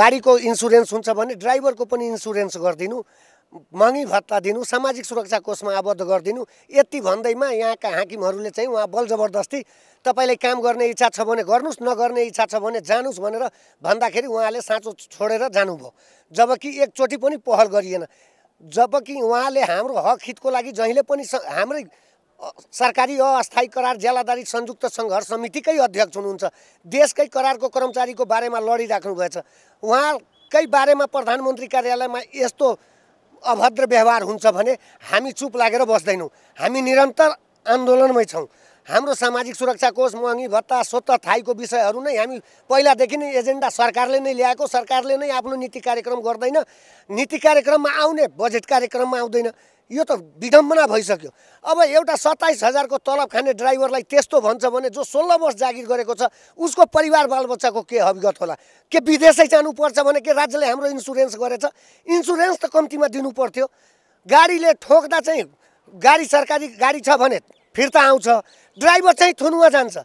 गाडीको इन्सुरेन्स हुन्छ भने ड्राइभरको पनि इन्सुरेन्स गरिदिनु महँगी भत्ता दिनु सामाजिक सुरक्षा कोषमा आबद्ध गरिदिनु यति भन्दैमा यहाँका हाकिमहरूले चाहिँ उहाँ बल जबरदस्ती तपाईँलाई काम गर्ने इच्छा छ भने गर्नुहोस् नगर्ने इच्छा छ भने जानुहोस् भनेर भन्दाखेरि उहाँले साँचो छोडेर जानुभयो जबकि एकचोटि पनि पहल गरिएन जबकि उहाँले हाम्रो हक हितको लागि जहिले पनि हाम्रै सरकारी अस्थायी करार ज्यालादारी संयुक्त सङ्घर्ष समितिकै अध्यक्ष हुनुहुन्छ देशकै करारको कर्मचारीको बारेमा भएछ उहाँकै बारेमा प्रधानमन्त्री कार्यालयमा यस्तो अभद्र व्यवहार हुन्छ भने हामी चुप लागेर बस्दैनौँ हामी निरन्तर आन्दोलनमै छौँ हाम्रो सामाजिक सुरक्षा कोष महँगी भत्ता स्वत थाईको विषयहरू नै हामी पहिलादेखि नै एजेन्डा सरकारले नै ल्याएको सरकारले नै आफ्नो नीति कार्यक्रम गर्दैन नीति कार्यक्रममा आउने बजेट कार्यक्रममा आउँदैन यो त विडम्बना भइसक्यो अब एउटा सत्ताइस हजारको तलब खाने ड्राइभरलाई त्यस्तो भन्छ भने जो सोह्र वर्ष जागिर गरेको छ उसको परिवार बालबच्चाको के अभिगत होला के विदेशै जानुपर्छ भने के राज्यले हाम्रो इन्सुरेन्स गरेछ इन्सुरेन्स त कम्तीमा दिनु पर्थ्यो गाडीले ठोक्दा चाहिँ गाडी सरकारी गाडी छ भने फिर्ता आउँछ ड्राइभर चाहिँ थुनुवा जान्छ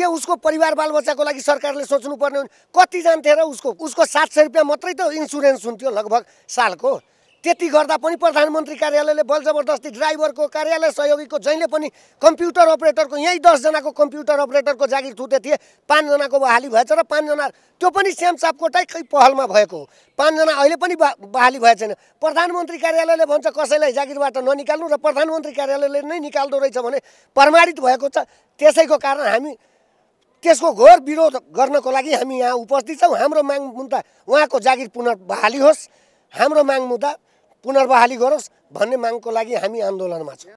के उसको परिवार बालबच्चाको लागि सरकारले सोच्नुपर्ने कति जान्थे र उसको उसको सात सय रुपियाँ मात्रै त इन्सुरेन्स हुन्थ्यो लगभग सालको त्यति गर्दा पनि प्रधानमन्त्री कार्यालयले बल जबरदस्ती ड्राइभरको कार्यालय सहयोगीको जहिले पनि कम्प्युटर अपरेटरको यहीँ दसजनाको कम्प्युटर अपरेटरको जागिर छुटे थिए पाँचजनाको बहाली भएछ र पाँचजना त्यो पनि खै पहलमा भएको हो पाँचजना अहिले पनि बहाली भएको छैन प्रधानमन्त्री कार्यालयले भन्छ कसैलाई जागिरबाट ननिकाल्नु र प्रधानमन्त्री कार्यालयले नै निकाल्दो रहेछ भने प्रमाणित भएको छ त्यसैको कारण हामी त्यसको घोर विरोध गर्नको लागि हामी यहाँ उपस्थित छौँ हाम्रो माग मुद्दा उहाँको जागिर पुनर्बहाली होस् हाम्रो माग मुद्दा पुनर्बहाली गरोस् भन्ने मागको लागि हामी आन्दोलनमा छौँ